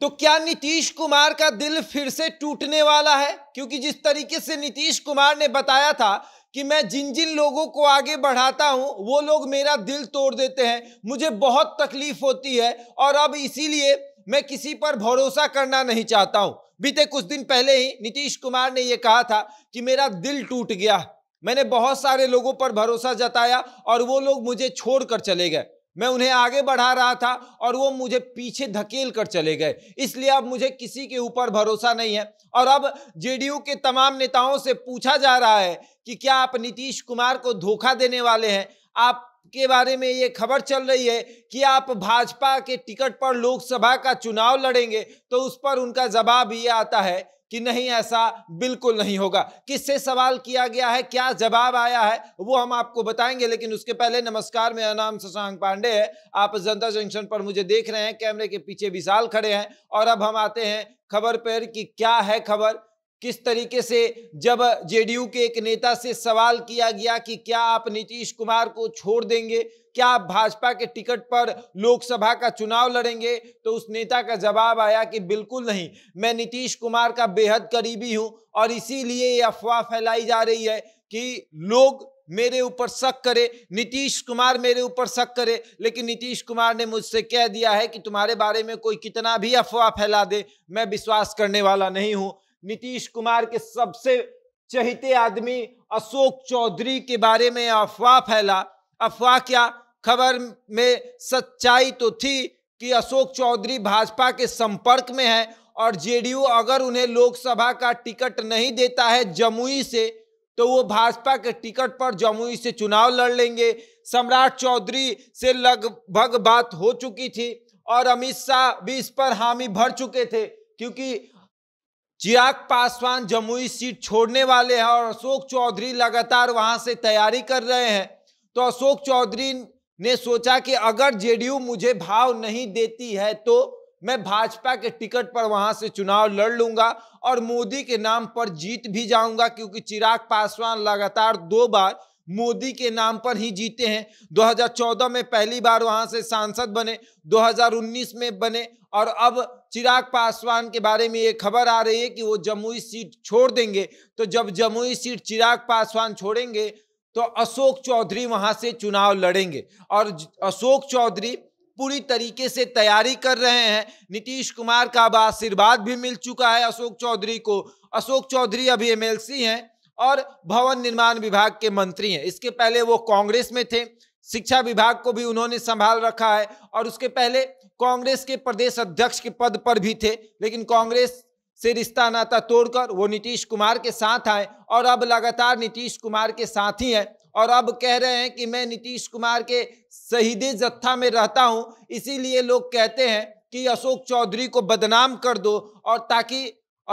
तो क्या नीतीश कुमार का दिल फिर से टूटने वाला है क्योंकि जिस तरीके से नीतीश कुमार ने बताया था कि मैं जिन जिन लोगों को आगे बढ़ाता हूं वो लोग मेरा दिल तोड़ देते हैं मुझे बहुत तकलीफ होती है और अब इसीलिए मैं किसी पर भरोसा करना नहीं चाहता हूं बीते कुछ दिन पहले ही नीतीश कुमार ने यह कहा था कि मेरा दिल टूट गया मैंने बहुत सारे लोगों पर भरोसा जताया और वो लोग मुझे छोड़कर चले गए मैं उन्हें आगे बढ़ा रहा था और वो मुझे पीछे धकेल कर चले गए इसलिए अब मुझे किसी के ऊपर भरोसा नहीं है और अब जेडीयू के तमाम नेताओं से पूछा जा रहा है कि क्या आप नीतीश कुमार को धोखा देने वाले हैं आप के बारे में ये खबर चल रही है कि आप भाजपा के टिकट पर लोकसभा का चुनाव लड़ेंगे तो उस पर उनका जवाब ये आता है कि नहीं ऐसा बिल्कुल नहीं होगा किससे सवाल किया गया है क्या जवाब आया है वो हम आपको बताएंगे लेकिन उसके पहले नमस्कार मेरा नाम शशांक पांडे है आप जनता जंक्शन पर मुझे देख रहे हैं कैमरे के पीछे विशाल खड़े हैं और अब हम आते हैं खबर पर कि क्या है खबर किस तरीके से जब जेडीयू के एक नेता से सवाल किया गया कि क्या आप नीतीश कुमार को छोड़ देंगे क्या आप भाजपा के टिकट पर लोकसभा का चुनाव लड़ेंगे तो उस नेता का जवाब आया कि बिल्कुल नहीं मैं नीतीश कुमार का बेहद करीबी हूं और इसीलिए ये अफवाह फैलाई जा रही है कि लोग मेरे ऊपर शक करे नीतीश कुमार मेरे ऊपर शक करे लेकिन नीतीश कुमार ने मुझसे कह दिया है कि तुम्हारे बारे में कोई कितना भी अफवाह फैला दे मैं विश्वास करने वाला नहीं हूं नीतीश कुमार के सबसे चहिते आदमी अशोक चौधरी के बारे में अफवाह फैला अफवाह क्या खबर में सच्चाई तो थी कि अशोक चौधरी भाजपा के संपर्क में है और जेडीयू अगर उन्हें लोकसभा का टिकट नहीं देता है जमुई से तो वो भाजपा के टिकट पर जमुई से चुनाव लड़ लेंगे सम्राट चौधरी से लगभग बात हो चुकी थी और अमित शाह भी इस पर हामी भर चुके थे क्योंकि चिराग पासवान जमुई सीट छोड़ने वाले हैं और अशोक चौधरी लगातार वहां से तैयारी कर रहे हैं तो अशोक चौधरी ने सोचा कि अगर जेडीयू मुझे भाव नहीं देती है तो मैं भाजपा के टिकट पर वहां से चुनाव लड़ लूंगा और मोदी के नाम पर जीत भी जाऊंगा क्योंकि चिराग पासवान लगातार दो बार मोदी के नाम पर ही जीते हैं 2014 में पहली बार वहां से सांसद बने 2019 में बने और अब चिराग पासवान के बारे में ये खबर आ रही है कि वो जमुई सीट छोड़ देंगे तो जब जमुई सीट चिराग पासवान छोड़ेंगे तो अशोक चौधरी वहां से चुनाव लड़ेंगे और अशोक चौधरी पूरी तरीके से तैयारी कर रहे हैं नीतीश कुमार का अब आशीर्वाद भी मिल चुका है अशोक चौधरी को अशोक चौधरी अभी एमएलसी हैं और भवन निर्माण विभाग के मंत्री हैं इसके पहले वो कांग्रेस में थे शिक्षा विभाग को भी उन्होंने संभाल रखा है और उसके पहले कांग्रेस के प्रदेश अध्यक्ष के पद पर भी थे लेकिन कांग्रेस से रिश्ता नाता तोड़कर वो नीतीश कुमार के साथ आए और अब लगातार नीतीश कुमार के साथ ही हैं और अब कह रहे हैं कि मैं नीतीश कुमार के शहीद जत्था में रहता हूं इसीलिए लोग कहते हैं कि अशोक चौधरी को बदनाम कर दो और ताकि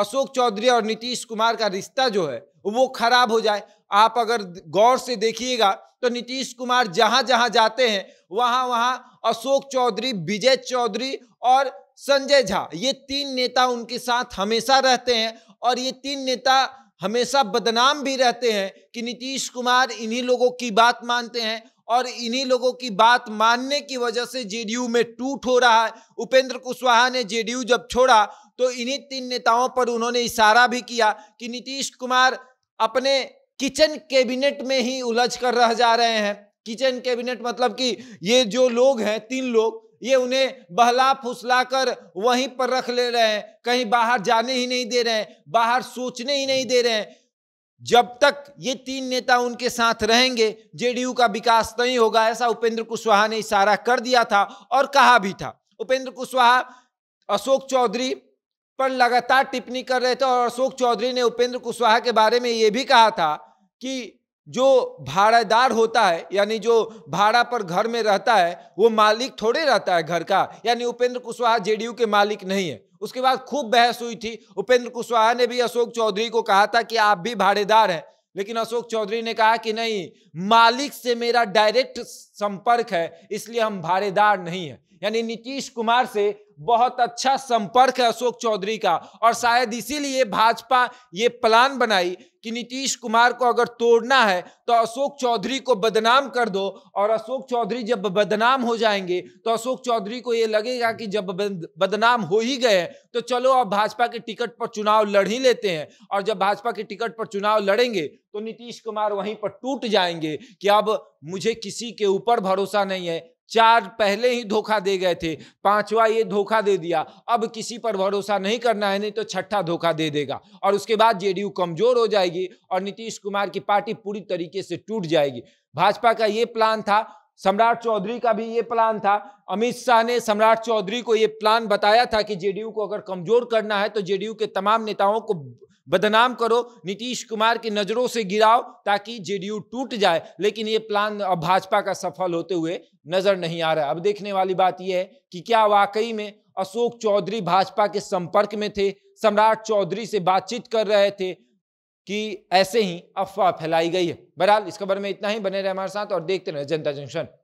अशोक चौधरी और नीतीश कुमार का रिश्ता जो है वो खराब हो जाए आप अगर गौर से देखिएगा तो नीतीश कुमार जहां जहां जाते हैं वहां वहां अशोक चौधरी विजय चौधरी और संजय झा ये तीन नेता उनके साथ हमेशा रहते हैं और ये तीन नेता हमेशा बदनाम भी रहते हैं कि नीतीश कुमार इन्हीं लोगों की बात मानते हैं और इन्हीं लोगों की बात मानने की वजह से जेडीयू में टूट हो रहा है उपेंद्र कुशवाहा ने जेडीयू जब छोड़ा तो इन्हीं तीन नेताओं पर उन्होंने इशारा भी किया कि नीतीश कुमार अपने किचन कैबिनेट में ही उलझ कर रह जा रहे हैं किचन कैबिनेट मतलब कि ये जो लोग हैं तीन लोग ये उन्हें बहला फुसला कर वहीं पर रख ले रहे हैं कहीं बाहर जाने ही नहीं दे रहे हैं बाहर सोचने ही नहीं दे रहे हैं जब तक ये तीन नेता उनके साथ रहेंगे जेडीयू का विकास तो नहीं होगा ऐसा उपेंद्र कुशवाहा ने इशारा कर दिया था और कहा भी था उपेंद्र कुशवाहा अशोक चौधरी पर लगातार टिप्पणी कर रहे थे और अशोक चौधरी ने उपेंद्र कुशवाहा के बारे में ये भी कहा था कि जो भाड़ादार होता है यानी जो भाड़ा पर घर में रहता है वो मालिक थोड़े रहता है घर का यानी उपेंद्र कुशवाहा जेडीयू के मालिक नहीं है उसके बाद खूब बहस हुई थी उपेंद्र कुशवाहा ने भी अशोक चौधरी को कहा था कि आप भी भाड़ेदार हैं लेकिन अशोक चौधरी ने कहा कि नहीं मालिक से मेरा डायरेक्ट संपर्क है इसलिए हम भाड़ेदार नहीं है यानी नीतीश कुमार से बहुत अच्छा संपर्क है अशोक चौधरी का और शायद इसीलिए भाजपा ये प्लान बनाई कि नीतीश कुमार को अगर तोड़ना है तो अशोक चौधरी को बदनाम कर दो और अशोक चौधरी जब बदनाम हो जाएंगे तो अशोक चौधरी को ये लगेगा कि जब बदनाम हो ही गए तो चलो अब भाजपा के टिकट पर चुनाव लड़ ही लेते हैं और जब भाजपा के टिकट पर चुनाव लड़ेंगे तो नीतीश कुमार वहीं पर टूट जाएंगे कि अब मुझे किसी के ऊपर भरोसा नहीं है चार पहले ही धोखा दे गए थे पांचवा ये धोखा दे दिया अब किसी पर भरोसा नहीं करना है नहीं तो छठा धोखा दे देगा और उसके बाद जेडीयू कमजोर हो जाएगी और नीतीश कुमार की पार्टी पूरी तरीके से टूट जाएगी भाजपा का ये प्लान था सम्राट चौधरी का भी ये प्लान था अमित शाह ने सम्राट चौधरी को ये प्लान बताया था कि जेडीयू को अगर कमजोर करना है तो जेडीयू के तमाम नेताओं को बदनाम करो नीतीश कुमार की नजरों से गिराओ ताकि जेडीयू टूट जाए लेकिन ये प्लान अब भाजपा का सफल होते हुए नजर नहीं आ रहा अब देखने वाली बात यह है कि क्या वाकई में अशोक चौधरी भाजपा के संपर्क में थे सम्राट चौधरी से बातचीत कर रहे थे कि ऐसे ही अफवाह फैलाई गई है बहरहाल इस खबर में इतना ही बने रहे हमारे साथ और देखते रहे जनता जंक्शन